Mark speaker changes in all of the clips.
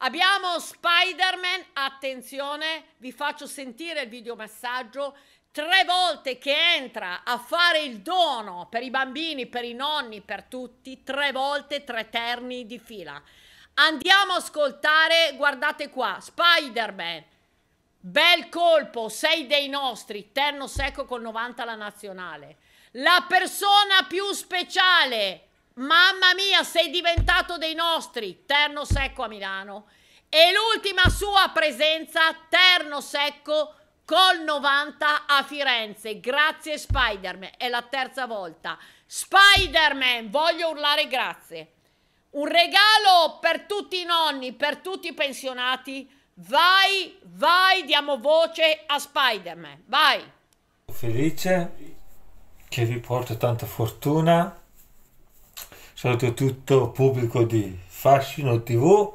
Speaker 1: Abbiamo Spider-Man, attenzione, vi faccio sentire il videomassaggio tre volte che entra a fare il dono per i bambini, per i nonni, per tutti, tre volte, tre terni di fila. Andiamo a ascoltare, guardate qua, Spider-Man, bel colpo, sei dei nostri, terno secco col 90 la nazionale. La persona più speciale, Mamma mia, sei diventato dei nostri, Terno Secco a Milano. E l'ultima sua presenza, Terno Secco col 90 a Firenze. Grazie Spider-Man, è la terza volta. Spider-Man, voglio urlare grazie. Un regalo per tutti i nonni, per tutti i pensionati. Vai, vai, diamo voce a Spider-Man. Vai.
Speaker 2: Felice che vi porto tanta fortuna soprattutto pubblico di Fascino TV,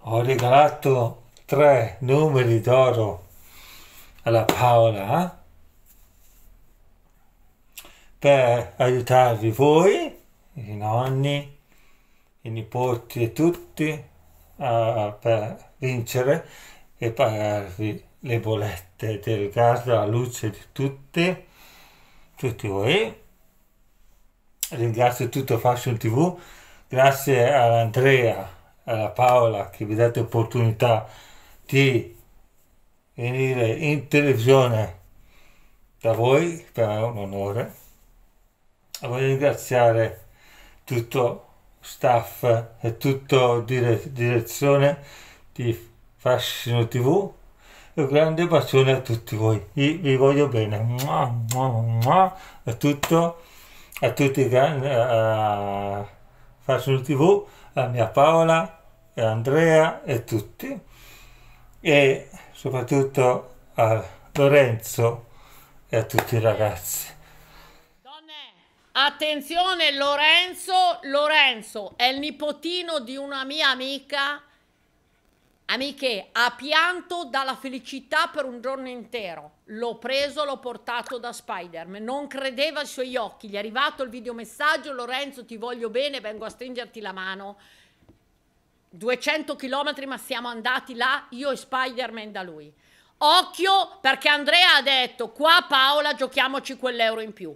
Speaker 2: ho regalato tre numeri d'oro alla Paola eh, per aiutarvi voi, i nonni, i nipoti e tutti uh, per vincere e pagarvi le bollette del gas, la luce di tutti, tutti voi ringrazio tutto Fashion TV, grazie ad Andrea, alla Paola che vi date l'opportunità di venire in televisione da voi, per me è un onore. E voglio ringraziare tutto staff e tutto dire, direzione di Fashion TV e un grande bacione a tutti voi. vi voglio bene. è tutto a tutti a Fashion TV, a mia Paola, Andrea e tutti e soprattutto a Lorenzo e a tutti i ragazzi.
Speaker 1: Attenzione Lorenzo, Lorenzo è il nipotino di una mia amica Amiche, ha pianto dalla felicità per un giorno intero. L'ho preso, l'ho portato da Spider-Man. Non credeva ai suoi occhi. Gli è arrivato il videomessaggio: Lorenzo, ti voglio bene, vengo a stringerti la mano. 200 km, ma siamo andati là, io e Spider-Man da lui. Occhio, perché Andrea ha detto: Qua, Paola, giochiamoci quell'euro in più.